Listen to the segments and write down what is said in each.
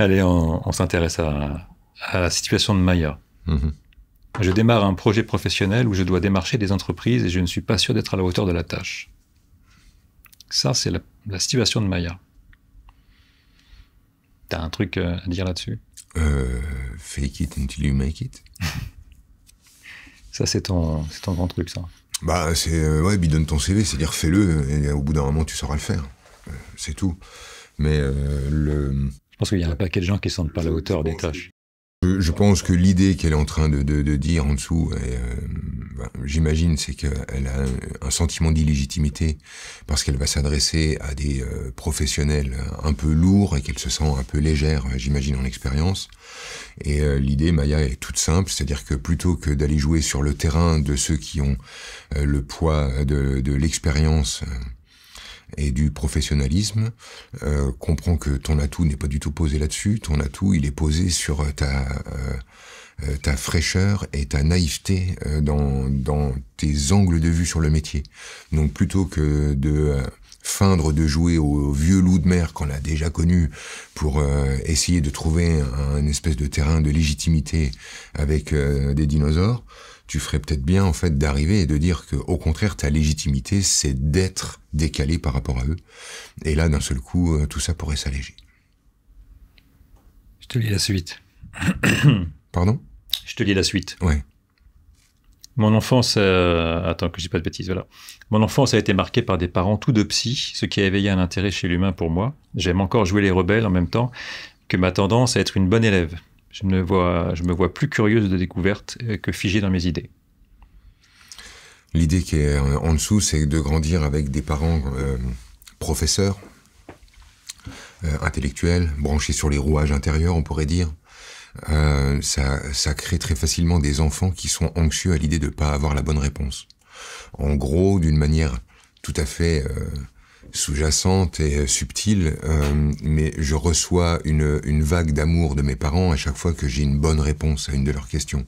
Allez, on, s'intéresse à, la situation de Maya. Mhm. Je démarre un projet professionnel où je dois démarcher des entreprises et je ne suis pas sûr d'être à la hauteur de la tâche. Ça, c'est la, situation de Maya. T'as un truc euh, à dire là-dessus euh, Fake it until you make it. ça, c'est ton, grand truc, ça. Bah, c'est. Euh, ouais, bidonne ton CV, c'est-à-dire fais-le, et au bout d'un moment, tu sauras le faire. C'est tout. Mais le pense qu'il y a un paquet de gens qui ne sentent pas la hauteur des tâches. Je, pense que l'idée qu'elle est en train de, dire en dessous, euh, ben, j'imagine, c'est qu'elle a un, sentiment d'illégitimité parce qu'elle va s'adresser à des euh, professionnels un peu lourds et qu'elle se sent un peu légère, j'imagine, en expérience. Et euh, l'idée, Maya, est toute simple, c'est-à-dire que plutôt que d'aller jouer sur le terrain de ceux qui ont le poids de, de l'expérience, et du professionnalisme, euh, comprends que ton atout n'est pas du tout posé là-dessus. Ton atout, il est posé sur euh, euh, euh, ta fraîcheur et ta naïveté dans tes angles de vue sur le métier. Donc plutôt que de feindre de jouer au vieux loup de mer qu'on a déjà connu pour essayer de trouver un, espèce de terrain de légitimité avec des dinosaures tu ferais peut-être bien en fait d'arriver et de dire que au contraire ta légitimité c'est d'être décalé par rapport à eux et là d'un seul coup euh, tout ça pourrait s'alléger. Je te lis la suite. Pardon Je te lis la suite. Oui. Mon enfance, euh, attends que je pas de bêtises, voilà. Mon enfance a été marquée par des parents tout de psy, ce qui a éveillé un intérêt chez l'humain pour moi. J'aime encore jouer les rebelles en même temps que ma tendance à être une bonne élève. Je me vois plus curieuse de découverte que figée dans mes idées. L'idée qui est en dessous, c'est de grandir avec des parents euh, professeurs, euh, intellectuels, branchés sur les rouages intérieurs, on pourrait dire. Euh, ça, ça crée très facilement des enfants qui sont anxieux à l'idée de ne pas avoir la bonne réponse. En gros, d'une manière tout à fait sous-jacente et euh, subtile, euh, mais je reçois une, vague d'amour de mes parents à chaque fois que j'ai une bonne réponse à une de leurs questions.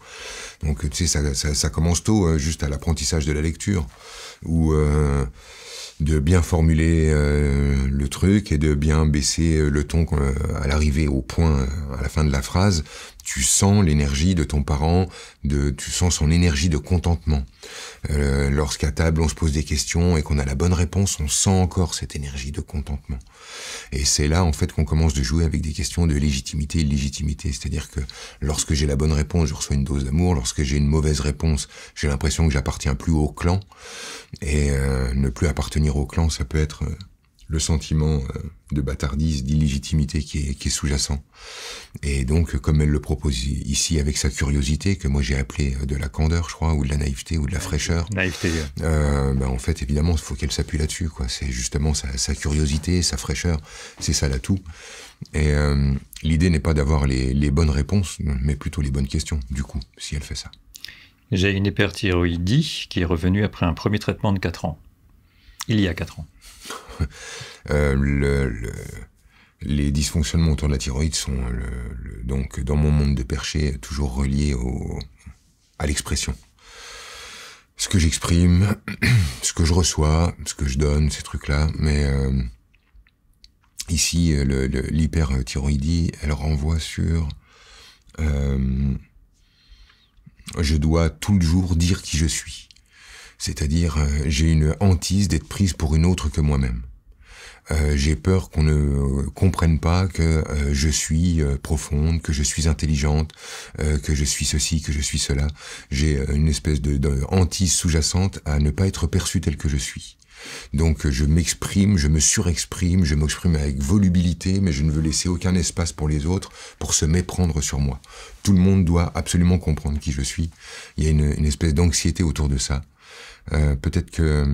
Donc tu sais, ça, ça, commence tôt, hein, juste à l'apprentissage de la lecture, où euh, de bien formuler euh, le truc et de bien baisser euh, le ton euh, à l'arrivée au point, à la fin de la phrase, tu sens l'énergie de ton parent, de, tu sens son énergie de contentement. Lorsqu'à table on se pose des questions et qu'on a la bonne réponse, on sent encore cette énergie de contentement. Et c'est là, en fait, qu'on commence de jouer avec des questions de légitimité et illégitimité. C'est-à-dire que lorsque j'ai la bonne réponse, je reçois une dose d'amour. Lorsque j'ai une mauvaise réponse, j'ai l'impression que j'appartiens plus au clan. Et euh, ne plus appartenir au clan, ça peut être euh, le sentiment euh, de bâtardise, d'illégitimité qui est, sous-jacent. Et donc, comme elle le propose ici avec sa curiosité, que moi j'ai appelée euh, de la candeur, je crois, ou de la naïveté, ou de la fraîcheur. Naïveté. Euh, ben, en fait, évidemment, il faut qu'elle s'appuie là-dessus. quoi. C'est justement sa, curiosité, sa fraîcheur, c'est ça l'atout. Et euh, l'idée n'est pas d'avoir les, les bonnes réponses, mais plutôt les bonnes questions, du coup, si elle fait ça. J'ai une hyperthyroïdie qui est revenue après un premier traitement de 4 ans. Il y a 4 ans. Euh, les dysfonctionnements autour de la thyroïde sont euh, donc dans mon monde de perché toujours reliés à l'expression. Ce que j'exprime, ce que je reçois, ce que je donne, ces trucs-là, mais euh, ici l'hyperthyroïdie, elle renvoie sur je dois tout le jour dire qui je suis. C'est-à-dire, j'ai une hantise d'être prise pour une autre que moi-même. Euh, j'ai peur qu'on ne euh, comprenne pas que euh, je suis profonde, que je suis intelligente, que je suis ceci, que je suis cela. J'ai une espèce de, de hantise sous-jacente à ne pas être perçu tel que je suis. Donc je m'exprime, je me surexprime, je m'exprime avec volubilité, mais je ne veux laisser aucun espace pour les autres pour se méprendre sur moi. Tout le monde doit absolument comprendre qui je suis. Il y a une, une espèce d'anxiété autour de ça. Euh, Peut-être que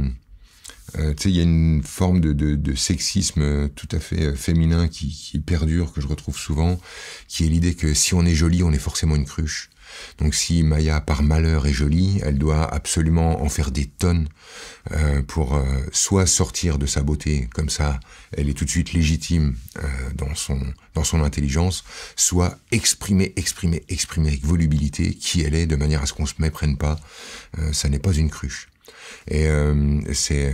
euh, il y a une forme de, sexisme euh, tout à fait euh, féminin qui, perdure, que je retrouve souvent, qui est l'idée que si on est joli, on est forcément une cruche. Donc si Maya, par malheur, est jolie, elle doit absolument en faire des tonnes pour soit sortir de sa beauté, comme ça elle est tout de suite légitime dans, son, dans son intelligence, soit exprimer, exprimer, exprimer avec volubilité qui elle est, de manière à ce qu'on ne se méprenne pas. ça n'est pas une cruche. Et euh, c'est euh,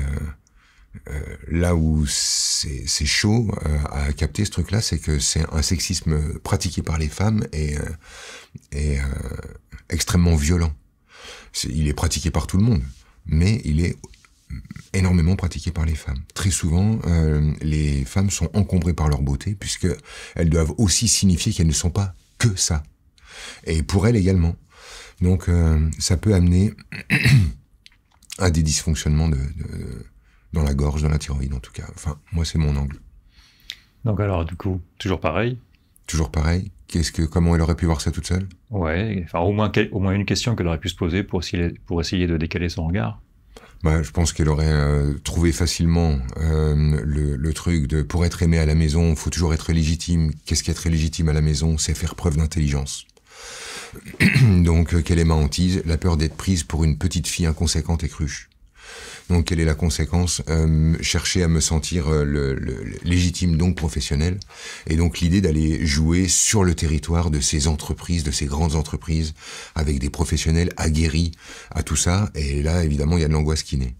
euh, là où c'est chaud à capter ce truc-là, c'est que c'est un sexisme pratiqué par les femmes et, et extrêmement violent. il est pratiqué par tout le monde, mais il est énormément pratiqué par les femmes. Très souvent, euh, les femmes sont encombrées par leur beauté, puisque elles doivent aussi signifier qu'elles ne sont pas que ça. Et pour elles également. Donc, ça peut amener à des dysfonctionnements dans la gorge, dans la thyroïde en tout cas. Enfin, moi, c'est mon angle. Donc alors, du coup, toujours pareil Toujours pareil. Qu'est-ce que, comment elle aurait pu voir ça toute seule Ouais, enfin, au moins, au moins une question qu'elle aurait pu se poser pour, pour essayer de décaler son regard. Bah, je pense qu'elle aurait euh, trouvé facilement euh, le, truc de pour être aimé à la maison, il faut toujours être légitime. Qu'est-ce qui qu'être légitime à la maison C'est faire preuve d'intelligence. Donc, euh, quelle est ma hantise La peur d'être prise pour une petite fille inconséquente et cruche. Donc, quelle est la conséquence euh, Chercher à me sentir euh, le, légitime, donc professionnel. Et donc, l'idée d'aller jouer sur le territoire de ces entreprises, de ces grandes entreprises, avec des professionnels aguerris à tout ça. Et là, évidemment, il y a de l'angoisse qui naît.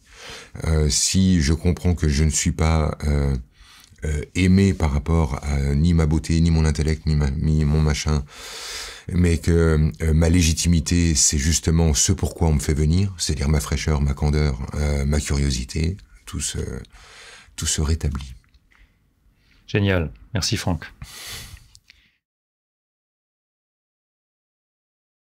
si je comprends que je ne suis pas aimé par rapport à ni ma beauté, ni mon intellect, ni, ma, ni mon machin, mais que euh, ma légitimité, c'est justement ce pourquoi on me fait venir, c'est-à-dire ma fraîcheur, ma candeur, euh, ma curiosité, tout se, tout se rétablit. Génial. Merci Franck.